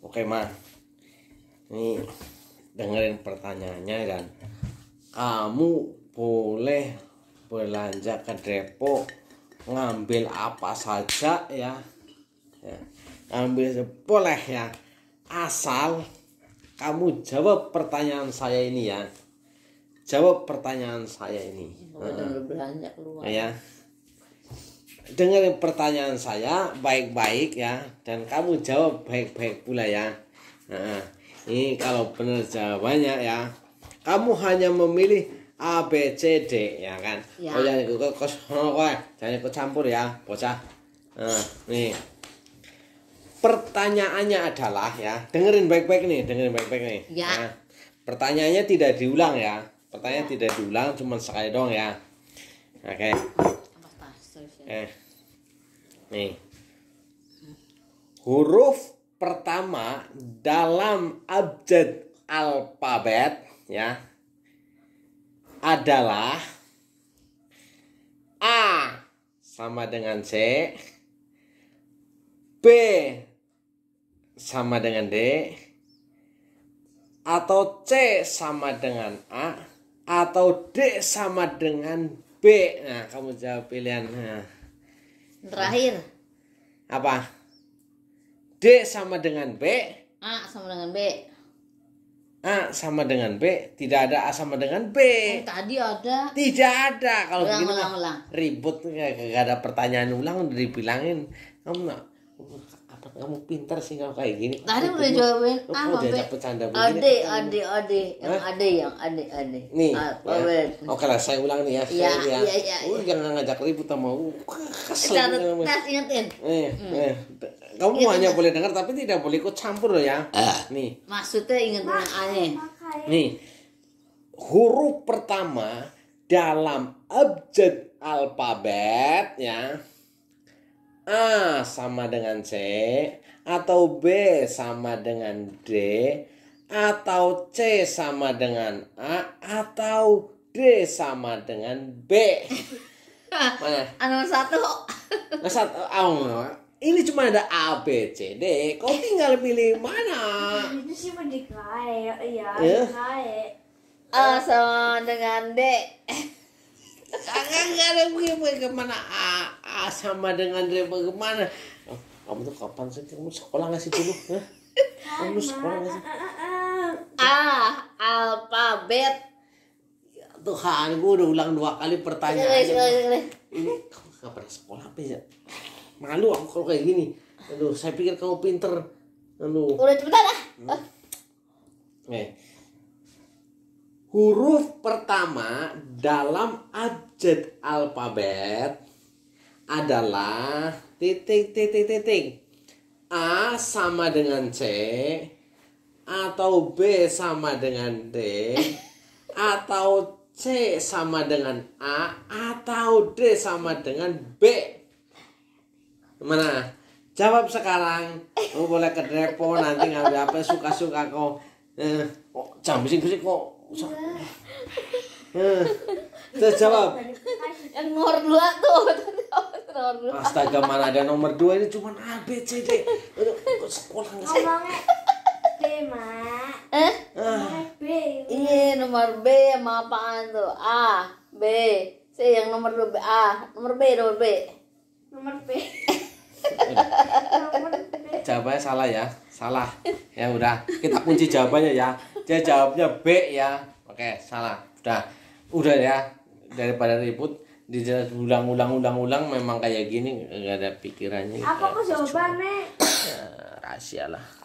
oke mah ini dengerin pertanyaannya kan kamu boleh belanja ke depo ngambil apa saja ya, ya. ambil boleh ya asal kamu jawab pertanyaan saya ini ya jawab pertanyaan saya ini. Kalau uh, belanja keluar. Ya dengar pertanyaan saya baik-baik ya dan kamu jawab baik-baik pula ya nah, ini kalau benar jawabannya ya kamu hanya memilih A B C D ya kan ya. oh jangan ikut oh, campur ya bocah nah, nih pertanyaannya adalah ya dengerin baik-baik nih dengerin baik-baik nih ya. nah, pertanyaannya tidak diulang ya pertanyaan ya. tidak diulang cuma sekali dong ya oke okay. Eh. Nih. Huruf pertama dalam abjad alfabet ya adalah A sama dengan C, B sama dengan D, atau C sama dengan A, atau D sama dengan B nah kamu jawab pilihan nah. terakhir apa D sama dengan B A sama dengan B A sama dengan B tidak ada A sama dengan B Oh, tadi ada tidak ada kalau ulang, begini ulang, ulang. ribut nggak ada pertanyaan ulang udah dibilangin kamu nak tapi kamu pinter sih kalau kayak gini tadi nah, udah lu, jawabin Kamu udah dapet canda begini ade ade ade yang ade yang ade ade nih apa ah, ya. oke lah saya ulang nih ya iya iya iya ya. jangan ngajak ribut sama aku kesel tas ingetin eh, hmm. eh. kamu mau hanya boleh dengar tapi tidak boleh ikut campur loh ya ah. nih maksudnya inget dengan aneh nih huruf pertama dalam abjad alfabet ya A sama dengan C atau B sama dengan D atau C sama dengan A atau D sama dengan B. Mana? Nomor anu satu. Nomor anu satu. Oh, ini cuma ada A, B, C, D. Kau tinggal pilih mana? ini sih mendikai iya, ya. Iya, A sama dengan D. kakak gak ada bagaimana A, ah, A ah, sama dengan dia bagaimana kamu tuh kapan sih kamu sekolah nggak sih dulu kamu sekolah nggak sih A ah, alfabet ya Tuhan gue udah ulang dua kali pertanyaan ini kamu gak pernah sekolah apa ya malu aku kalau kayak gini aduh saya pikir kamu pinter aduh udah cepetan lah hmm. eh huruf pertama dalam abjad alfabet adalah titik titik titik A sama dengan C atau B sama dengan D atau C sama dengan A atau D sama dengan B mana jawab sekarang kamu boleh ke depo nanti ngambil apa suka-suka kau eh, kok jam sih kok Usah. Nah, terus jawab. Yang nomor dua tuh. Astaga mana ada nomor dua ini cuma A B C D. Aduh, sekolah nggak sih? B mak. Eh? Ah. B. Iya nomor B sama apaan tuh? A, B, C yang nomor dua B A, nomor B nomor B. Nomor B. nomor B. Jawabannya salah ya, salah. Ya udah, kita kunci jawabannya ya dia jawabnya B ya oke salah udah udah ya daripada ribut dijelas ulang-ulang-ulang-ulang memang kayak gini nggak ada pikirannya apa kok jawabannya eh, rahasia lah